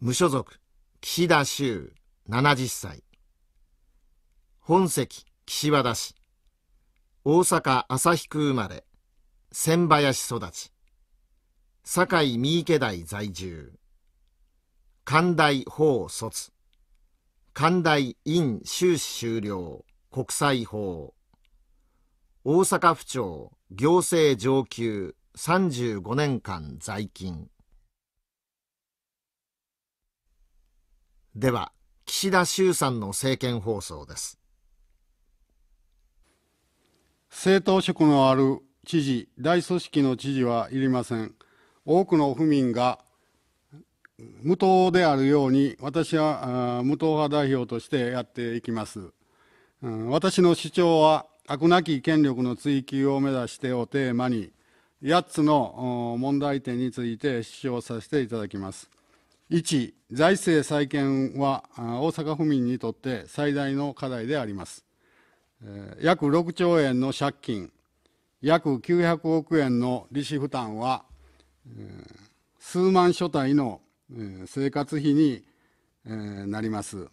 無所属岸田修70歳本籍岸和田市大阪旭区生まれ千林育ち堺三池台在住寛大法卒寛大院修士終了国際法大阪府庁行政上級35年間在勤では岸田衆参の政見放送です政党職のある知事大組織の知事はいりません多くの府民が無党であるように私は無党派代表としてやっていきます、うん、私の主張は悪なき権力の追及を目指してをテーマに8つの問題点について主張させていただきます1、財政再建は大阪府民にとって最大の課題であります。約6兆円の借金、約900億円の利子負担は、数万所帯の生活費になります。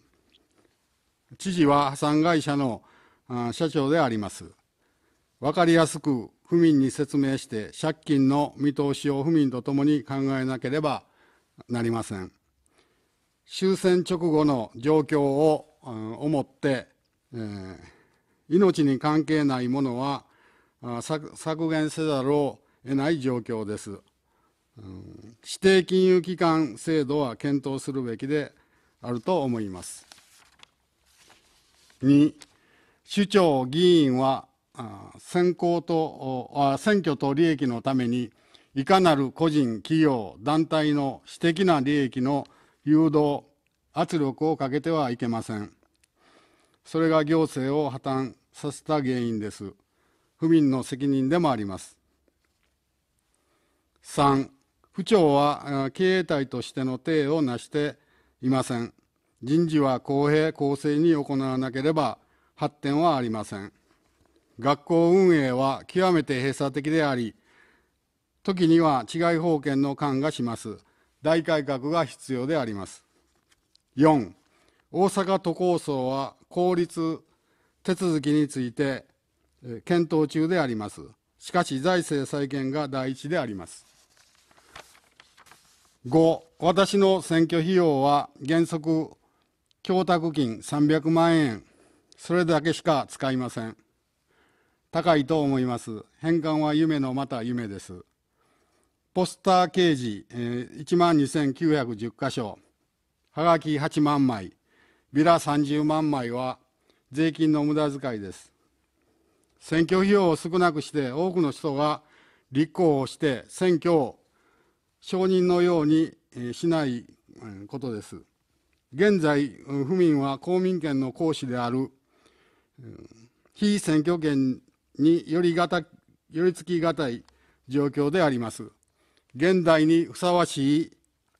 知事は破産会社の社長であります。分かりやすく府民に説明して借金の見通しを府民と共に考えなければなりません終戦直後の状況を、うん、思って、えー、命に関係ないものは削減せざるを得ない状況です、うん、指定金融機関制度は検討するべきであると思います2首長議員は選考と選挙と利益のためにいかなる個人、企業、団体の私的な利益の誘導、圧力をかけてはいけません。それが行政を破綻させた原因です。府民の責任でもあります。三、府庁は経営体としての体を成していません。人事は公平・公正に行わなければ発展はありません。学校運営は極めて閉鎖的であり、時には治外法権の勘がします大改革が必要であります4大阪都構想は公立手続きについて検討中でありますしかし財政再建が第一であります5私の選挙費用は原則供託金300万円それだけしか使いません高いと思います返還は夢のまた夢ですポスター掲示、えー、1万2910箇所、はがき8万枚、ビラ30万枚は税金の無駄遣いです。選挙費用を少なくして多くの人が立候補して選挙を承認のようにしないことです。現在、府民は公民権の行使である非選挙権によりがたりきがたい状況であります。現代にふさわしい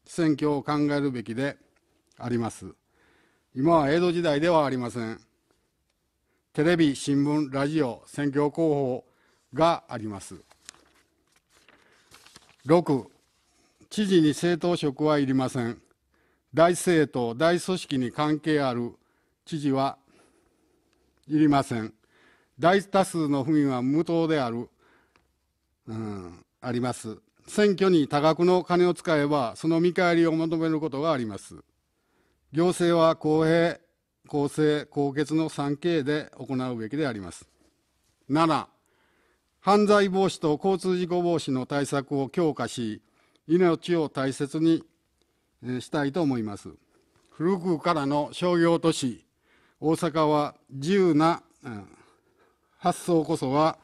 選挙を考えるべきであります。今は江戸時代ではありません。テレビ、新聞、ラジオ、選挙広報があります。6、知事に政党職はいりません。大政党、大組織に関係ある知事はいりません。大多数の府民は無党である、うん、あります。選挙に多額の金を使えば、その見返りを求めることがあります。行政は公平、公正、公決の 3K で行うべきであります。7、犯罪防止と交通事故防止の対策を強化し、命を大切にしたいと思います。古くからの商業都市、大阪は自由な、発想こそは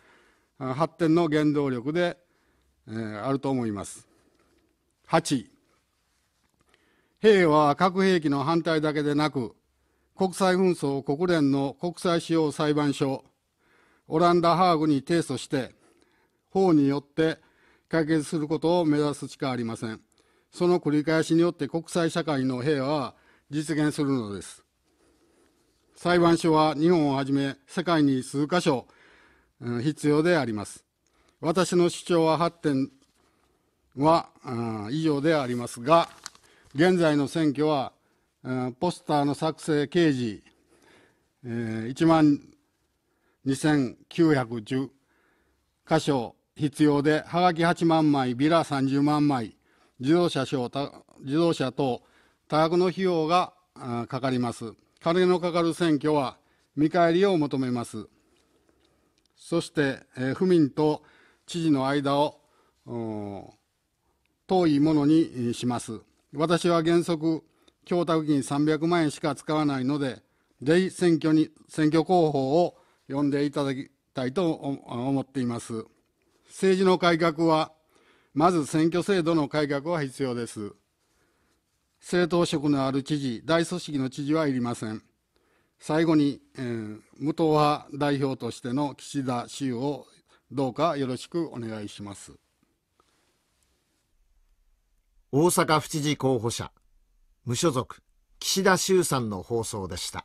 発展の原動力でえあると思います8兵は核兵器の反対だけでなく国際紛争国連の国際司法裁判所オランダ・ハーグに提訴して法によって解決することを目指すしかありませんその繰り返しによって国際社会の平和は実現するのです裁判所は日本をはじめ世界に数か所必要であります私の主張は8点は以上でありますが、現在の選挙は、ポスターの作成掲示、1万2910箇所必要で、はがき8万枚、ビラ30万枚、自動車賞自動車等、多額の費用がかかります。金のかかる選挙は見返りを求めます。そして、えー、府民と知事の間を遠いものにします。私は原則、供託金300万円しか使わないので、ぜひ選挙に、選挙候補を呼んでいただきたいと思っています。政治の改革は、まず選挙制度の改革は必要です。政党職のある知事、大組織の知事はいりません。最後に、えー、無党派代表としての岸田氏をどうかよろしくお願いします大阪府知事候補者無所属岸田修さんの放送でした